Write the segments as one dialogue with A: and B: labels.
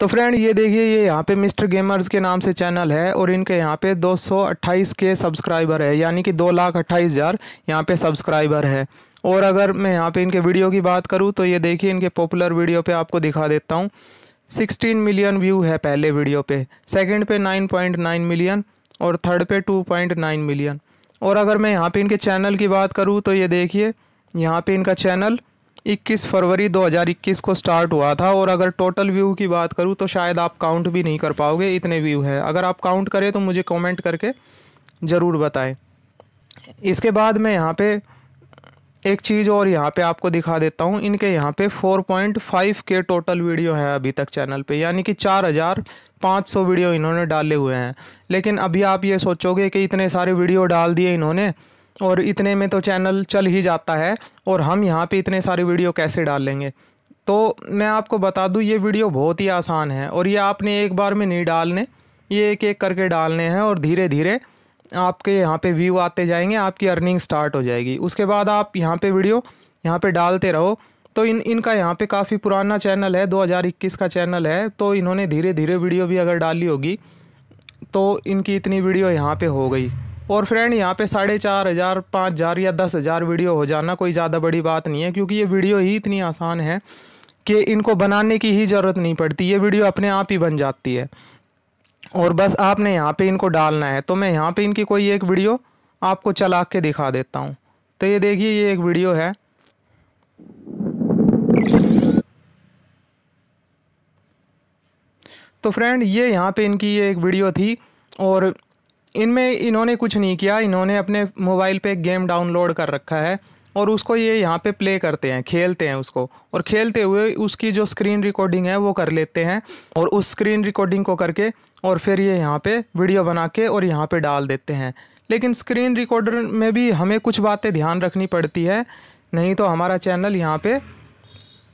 A: तो फ्रेंड ये देखिए ये यहाँ पे मिस्टर गेमर्स के नाम से चैनल है और इनके यहाँ पे 228 के सब्सक्राइबर है यानी कि दो लाख अट्ठाईस हज़ार यहाँ पर सब्सक्राइबर है और अगर मैं यहाँ पे इनके वीडियो की बात करूँ तो ये देखिए इनके पॉपुलर वीडियो पे आपको दिखा देता हूँ 16 मिलियन व्यू है पहले वीडियो पे सेकंड पे 9.9 मिलियन और थर्ड पे 2.9 मिलियन और अगर मैं यहाँ पे इनके चैनल की बात करूँ तो ये देखिए यहाँ पे इनका चैनल 21 फरवरी 2021 को स्टार्ट हुआ था और अगर टोटल व्यू की बात करूँ तो शायद आप काउंट भी नहीं कर पाओगे इतने व्यू हैं अगर आप काउंट करें तो मुझे कमेंट करके ज़रूर बताएं इसके बाद मैं यहाँ पे एक चीज़ और यहाँ पे आपको दिखा देता हूँ इनके यहाँ पे 4.5 के टोटल वीडियो हैं अभी तक चैनल पे यानी कि 4,500 वीडियो इन्होंने डाले हुए हैं लेकिन अभी आप ये सोचोगे कि इतने सारे वीडियो डाल दिए इन्होंने और इतने में तो चैनल चल ही जाता है और हम यहाँ पे इतने सारे वीडियो कैसे डाल लेंगे तो मैं आपको बता दूँ ये वीडियो बहुत ही आसान है और ये आपने एक बार में नहीं डालने ये एक एक करके डालने हैं और धीरे धीरे आपके यहाँ पे व्यू आते जाएंगे आपकी अर्निंग स्टार्ट हो जाएगी उसके बाद आप यहाँ पे वीडियो यहाँ पे डालते रहो तो इन इनका यहाँ पे काफ़ी पुराना चैनल है 2021 का चैनल है तो इन्होंने धीरे धीरे वीडियो भी अगर डाली होगी तो इनकी इतनी वीडियो यहाँ पे हो गई और फ्रेंड यहाँ पे साढ़े चार हज़ार पाँच हज़ार या दस हज़ार वीडियो हो जाना कोई ज़्यादा बड़ी बात नहीं है क्योंकि ये वीडियो ही इतनी आसान है कि इनको बनाने की ही ज़रूरत नहीं पड़ती ये वीडियो अपने आप ही बन जाती है और बस आपने यहाँ पे इनको डालना है तो मैं यहाँ पे इनकी कोई एक वीडियो आपको चला के दिखा देता हूँ तो ये देखिए ये एक वीडियो है तो फ्रेंड ये यहाँ पे इनकी ये एक वीडियो थी और इनमें इन्होंने कुछ नहीं किया इन्होंने अपने मोबाइल पे गेम डाउनलोड कर रखा है और उसको ये यहाँ पे प्ले करते हैं खेलते हैं उसको और खेलते हुए उसकी जो स्क्रीन रिकॉर्डिंग है वो कर लेते हैं और उस स्क्रीन रिकॉर्डिंग को करके और फिर ये यहाँ पे वीडियो बना के और यहाँ पे डाल देते हैं लेकिन स्क्रीन रिकॉर्डर में भी हमें कुछ बातें ध्यान रखनी पड़ती है नहीं तो हमारा चैनल यहाँ पर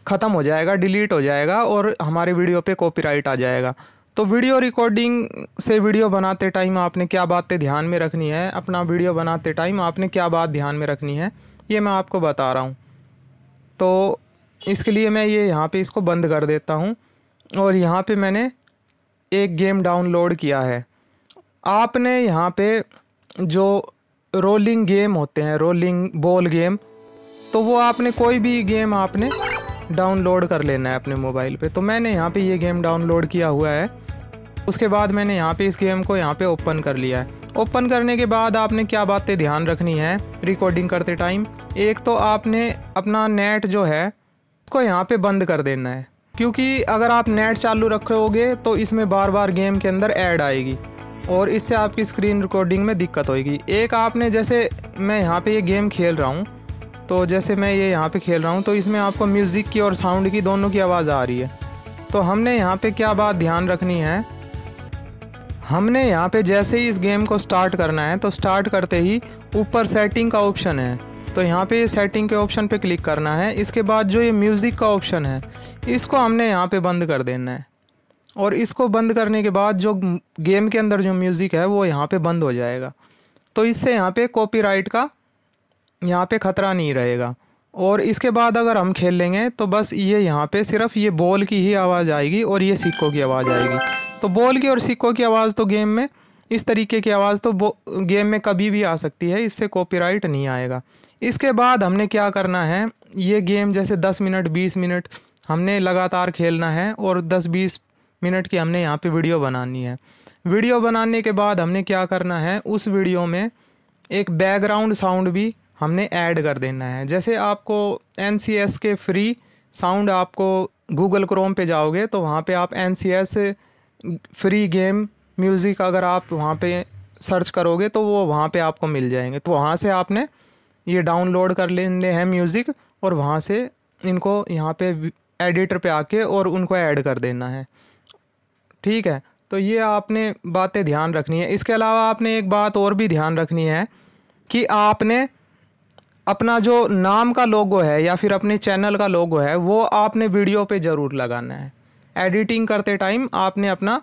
A: ख़त्म हो जाएगा डिलीट हो जाएगा और हमारे वीडियो पर कॉपी आ जाएगा तो वीडियो रिकॉर्डिंग से वीडियो बनाते टाइम आपने क्या बातें ध्यान में रखनी है अपना वीडियो बनाते टाइम आपने क्या बात ध्यान में रखनी है ये मैं आपको बता रहा हूँ तो इसके लिए मैं ये यहाँ पे इसको बंद कर देता हूँ और यहाँ पे मैंने एक गेम डाउनलोड किया है आपने यहाँ पे जो रोलिंग गेम होते हैं रोलिंग बॉल गेम तो वो आपने कोई भी गेम आपने डाउनलोड कर लेना है अपने मोबाइल पे तो मैंने यहाँ पे ये गेम डाउनलोड किया हुआ है उसके बाद मैंने यहाँ पे इस गेम को यहाँ पे ओपन कर लिया है ओपन करने के बाद आपने क्या बातें ध्यान रखनी है रिकॉर्डिंग करते टाइम एक तो आपने अपना नेट जो है उसको यहाँ पे बंद कर देना है क्योंकि अगर आप नेट चालू रखोगे तो इसमें बार बार गेम के अंदर ऐड आएगी और इससे आपकी स्क्रीन रिकॉर्डिंग में दिक्कत होगी एक आपने जैसे मैं यहाँ पे ये गेम खेल रहा हूँ तो जैसे मैं ये यहाँ पे खेल रहा हूँ तो इसमें आपको म्यूज़िक की और साउंड की दोनों की आवाज़ आ रही है तो हमने यहाँ पे क्या बात ध्यान रखनी है हमने यहाँ पे जैसे ही इस गेम को स्टार्ट करना है तो स्टार्ट करते ही ऊपर सेटिंग का ऑप्शन है तो यहाँ पे ये सेटिंग के ऑप्शन पे क्लिक करना है इसके बाद जो ये म्यूज़िक का ऑप्शन है इसको हमने यहाँ पे बंद कर देना है और इसको बंद करने के बाद जो गेम के अंदर जो म्यूज़िक है वो यहाँ पे बंद हो जाएगा तो इससे यहाँ पे कॉपीराइट का यहाँ पे ख़तरा नहीं रहेगा और इसके बाद अगर हम खेल लेंगे तो बस ये यहाँ पे सिर्फ ये बॉल की ही आवाज़ आएगी और ये सिक्कों की आवाज़ आएगी तो बॉल की और सिक्कों की आवाज़ तो गेम में इस तरीके की आवाज़ तो गेम में कभी भी आ सकती है इससे कॉपीराइट नहीं आएगा इसके बाद हमने क्या करना है ये गेम जैसे दस मिनट बीस मिनट हमने लगातार खेलना है और दस बीस मिनट की हमने यहाँ पे वीडियो बनानी है वीडियो बनाने के बाद हमने क्या करना है उस वीडियो में एक बैकग्राउंड साउंड भी हमने ऐड कर देना है जैसे आपको एन के फ्री साउंड आपको गूगल क्रोम पे जाओगे तो वहाँ पे आप एन फ्री गेम म्यूज़िक अगर आप वहाँ पे सर्च करोगे तो वो वहाँ पे आपको मिल जाएंगे तो वहाँ से आपने ये डाउनलोड कर लेने हैं म्यूज़िक और वहाँ से इनको यहाँ पे एडिटर पे आके और उनको ऐड कर देना है ठीक है तो ये आपने बातें ध्यान रखनी है इसके अलावा आपने एक बात और भी ध्यान रखनी है कि आपने अपना जो नाम का लोगो है या फिर अपने चैनल का लोगो है वो आपने वीडियो पे ज़रूर लगाना है एडिटिंग करते टाइम आपने अपना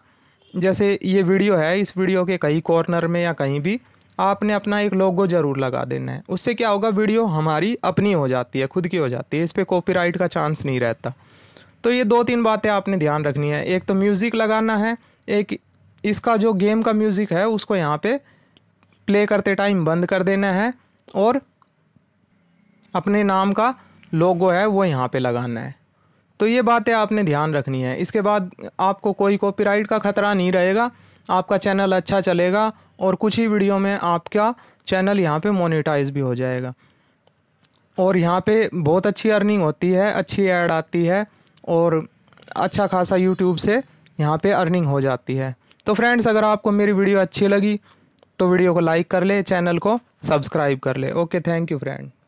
A: जैसे ये वीडियो है इस वीडियो के कहीं कॉर्नर में या कहीं भी आपने अपना एक लोगो ज़रूर लगा देना है उससे क्या होगा वीडियो हमारी अपनी हो जाती है खुद की हो जाती है इस पर कॉपी का चांस नहीं रहता तो ये दो तीन बातें आपने ध्यान रखनी है एक तो म्यूज़िक लगाना है एक इसका जो गेम का म्यूज़िक है उसको यहाँ पर प्ले करते टाइम बंद कर देना है और अपने नाम का लोगो है वो यहाँ पे लगाना है तो ये बातें आपने ध्यान रखनी है इसके बाद आपको कोई कॉपीराइट का ख़तरा नहीं रहेगा आपका चैनल अच्छा चलेगा और कुछ ही वीडियो में आपका चैनल यहाँ पे मोनिटाइज भी हो जाएगा और यहाँ पे बहुत अच्छी अर्निंग होती है अच्छी ऐड आती है और अच्छा खासा यूट्यूब से यहाँ पे अर्निंग हो जाती है तो फ्रेंड्स अगर आपको मेरी वीडियो अच्छी लगी तो वीडियो को लाइक कर ले चैनल को सब्सक्राइब कर ले ओके थैंक यू फ्रेंड